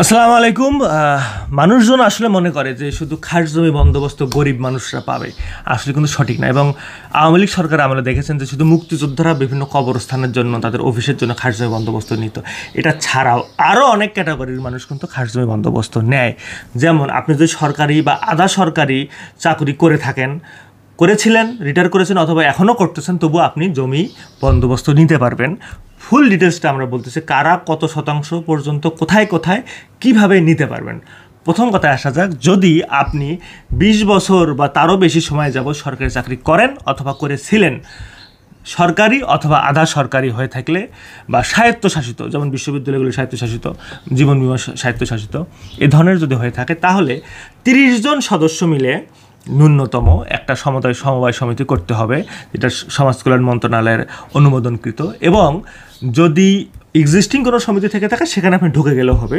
আসসালামু আলাইকুম মানুষজন আসলে মনে করে যে শুধু খাস জমি বন্দোবস্ত গরিব মানুষরা পাবে আসলে কিন্তু সঠিক না এবং আওয়ামী লীগ সরকার আমরা দেখেছেন যে শুধু মুক্তিযোদ্ধারা বিভিন্ন কবরস্থানের জন্য তাদের অফিসের জন্য খাস জমি বন্দোবস্ত নিত এটা ছাড়াও আরও অনেক ক্যাটাগরির মানুষ কিন্তু খাস জমি বন্দোবস্ত নেয় যেমন আপনি যদি সরকারি বা আধা সরকারি চাকরি করে থাকেন করেছিলেন রিটায়ার করেছেন অথবা এখনও করতেছেন তবু আপনি জমি বন্দোবস্ত নিতে পারবেন ফুল ডিটেলসটা আমরা বলতেছি কারা কত শতাংশ পর্যন্ত কোথায় কোথায় কিভাবে নিতে পারবেন প্রথম কথায় আসা যাক যদি আপনি ২০ বছর বা তারও বেশি সময় যাব সরকারি চাকরি করেন অথবা করেছিলেন সরকারি অথবা আধা সরকারি হয়ে থাকলে বা স্বায়ত্তশাসিত যেমন বিশ্ববিদ্যালয়গুলো স্বায়ত্তশাসিত জীবন বিমা স্বায়ত্তশাসিত এ ধরনের যদি হয়ে থাকে তাহলে ৩০ জন সদস্য মিলে ন্যূনতম একটা সমতায় সমবায় সমিতি করতে হবে যেটা সমাজ কল্যাণ মন্ত্রণালয়ের অনুমোদনকৃত এবং যদি এক্সিস্টিং কোনো সমিতি থেকে থাকে সেখানে আপনি ঢুকে গেলেও হবে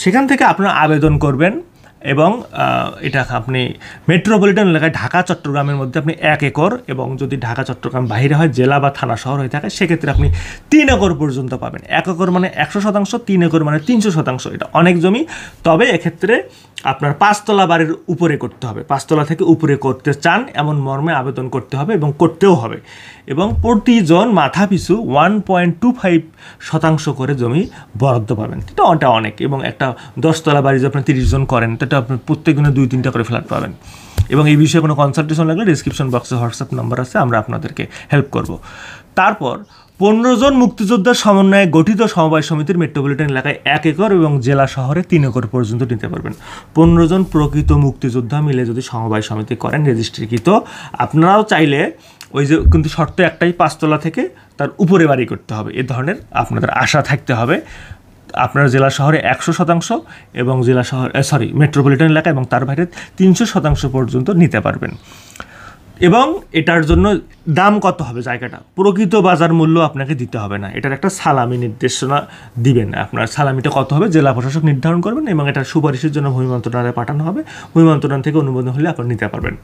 সেখান থেকে আপনারা আবেদন করবেন এবং এটা আপনি মেট্রোপলিটন এলাকায় ঢাকা চট্টগ্রামের মধ্যে আপনি এক একর এবং যদি ঢাকা চট্টগ্রাম বাইরে হয় জেলা বা থানা শহর হয়ে থাকে সেক্ষেত্রে আপনি তিন একর পর্যন্ত পাবেন এক একর মানে একশো শতাংশ তিন একর মানে তিনশো শতাংশ এটা অনেক জমি তবে এক্ষেত্রে আপনার পাঁচতলা বাড়ির উপরে করতে হবে পাঁচতলা থেকে উপরে করতে চান এমন মর্মে আবেদন করতে হবে এবং করতেও হবে এবং প্রতিজন মাথা পিছু ওয়ান পয়েন্ট টু ফাইভ শতাংশ করে জমি বরাদ্দ পাবেন এটা অনেক এবং একটা দশতলা বাড়ি যদি আপনি তিরিশ জন করেন তো সেটা আপনার প্রত্যেক দিনে দুই তিনটা করে ফ্ল্যাট পাবেন এবং এই বিষয়ে কোনো কনসালটেশন লাগলে ডিসক্রিপশন বক্সে হোয়াটসঅ্যাপ নাম্বার আছে আমরা আপনাদেরকে হেল্প করব তারপর পনেরো জন মুক্তিযোদ্ধার সমন্বয়ে গঠিত সমবায় সমিতির মেট্রোপলিটন এলাকায় এক একর এবং জেলা শহরে তিন একর পর্যন্ত নিতে পারবেন পনেরো জন প্রকৃত মুক্তিযোদ্ধা মিলে যদি সমবায় সমিতি করেন রেজিস্ট্রিকৃত আপনারাও চাইলে ওই যে কিন্তু শর্ত একটাই পাঁচতলা থেকে তার উপরে বাড়ি করতে হবে এ ধরনের আপনাদের আশা থাকতে হবে আপনার জেলা শহরে একশো শতাংশ এবং জেলা শহর সরি মেট্রোপলিটন এলাকা এবং তার বাইরে তিনশো শতাংশ পর্যন্ত নিতে পারবেন এবং এটার জন্য দাম কত হবে জায়গাটা প্রকৃত বাজার মূল্য আপনাকে দিতে হবে না এটার একটা সালামি নির্দেশনা দিবেন আপনার সালামিটা কত হবে জেলা প্রশাসক নির্ধারণ করবেন এবং এটা সুপারিশের জন্য ভূমি মন্ত্রণালয়ে পাঠানো হবে ভূমি মন্ত্রণালয় থেকে অনুমোদন হলে আপনি নিতে পারবেন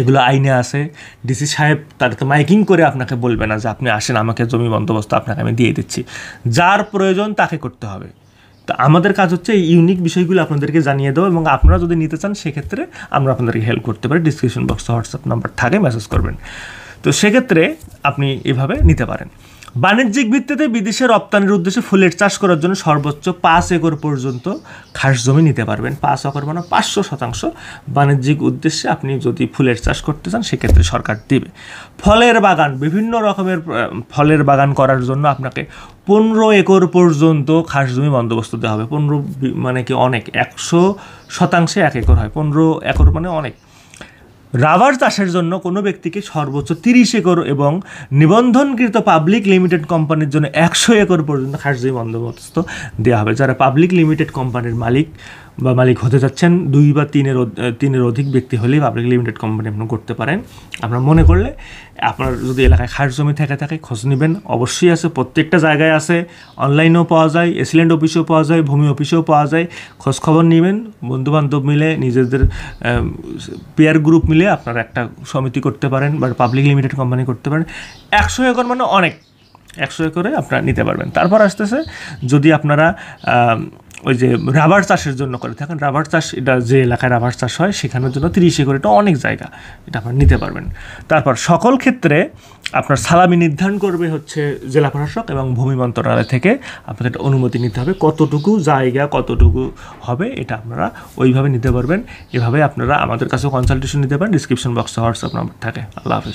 এগুলো আইনে আছে ডিসি সাহেব তার তো মাইকিং করে আপনাকে বলবে না যে আপনি আসেন আমাকে জমি বন্দোবস্ত আপনাকে আমি দিয়ে দিচ্ছি যার প্রয়োজন তাকে করতে হবে তো আমাদের কাজ হচ্ছে এই ইউনিক বিষয়গুলো আপনাদেরকে জানিয়ে দেবো এবং আপনারা যদি নিতে চান সেক্ষেত্রে আমরা আপনাদেরকে হেল্প করতে পারি ডিসক্রিপশন বক্সে হোয়াটসঅ্যাপ নাম্বার থাকে মেসেজ করবেন তো সেক্ষেত্রে আপনি এভাবে নিতে পারেন বাণিজ্যিক ভিত্তিতে বিদেশে রপ্তানির উদ্দেশ্যে ফুলের চাষ করার জন্য সর্বোচ্চ পাঁচ একর পর্যন্ত খাস জমি নিতে পারবেন পাঁচ একর মানে পাঁচশো শতাংশ বাণিজ্যিক উদ্দেশ্যে আপনি যদি ফুলের চাষ করতে চান সেক্ষেত্রে সরকার দেবে ফলের বাগান বিভিন্ন রকমের ফলের বাগান করার জন্য আপনাকে পনেরো একর পর্যন্ত খাস জমি বন্দোবস্ত দেওয়া হবে পনেরো মানে কি অনেক একশো শতাংশে এক একর হয় পনেরো একর মানে অনেক রাবার চাষের জন্য কোনো ব্যক্তিকে সর্বোচ্চ তিরিশ একর এবং নিবন্ধনকৃত পাবলিক লিমিটেড কোম্পানির জন্য একশো একর পর্যন্ত খাস বন্দোবস্ত দেওয়া হবে যারা পাবলিক লিমিটেড কোম্পানির মালিক বা মালিক হতে যাচ্ছেন দুই বা তিনের তিনের অধিক ব্যক্তি হলেই পাবলিক লিমিটেড কোম্পানি আপনি করতে পারেন আপনার মনে করলে আপনার যদি এলাকায় খাস জমি থেকে থাকে খোঁজ নেবেন অবশ্যই আছে প্রত্যেকটা জায়গায় আছে অনলাইনেও পাওয়া যায় এসিলেন্ট অফিসেও পাওয়া যায় ভূমি অফিসেও পাওয়া যায় খোঁজ খবর নেবেন বন্ধুবান্ধব মিলে নিজেদের পেয়ার গ্রুপ মিলে আপনারা একটা সমিতি করতে পারেন বা পাবলিক লিমিটেড কোম্পানি করতে পারেন একশো একর মানে অনেক একশো একরে আপনারা নিতে পারবেন তারপর আসতেছে যদি আপনারা ওই যে রাবার চাষের জন্য করে থাকেন রাবার চাষ এটা যে এলাকায় রাবার চাষ হয় সেখানের জন্য তিরিশ একর এটা অনেক জায়গা এটা আপনার নিতে পারবেন তারপর সকল ক্ষেত্রে আপনার সালামি নির্ধারণ করবে হচ্ছে জেলা প্রশাসক এবং ভূমি মন্ত্রণালয় থেকে আপনাদের অনুমতি নিতে হবে কতটুকু জায়গা কতটুকু হবে এটা আপনারা ওইভাবে নিতে পারবেন এভাবে আপনারা আমাদের কাছেও কনসালটেশন নিতে পারেন ডিসক্রিপশন বক্সে হোয়াটসঅ্যাপ নাম্বার থাকে আল্লাহ হাফিজ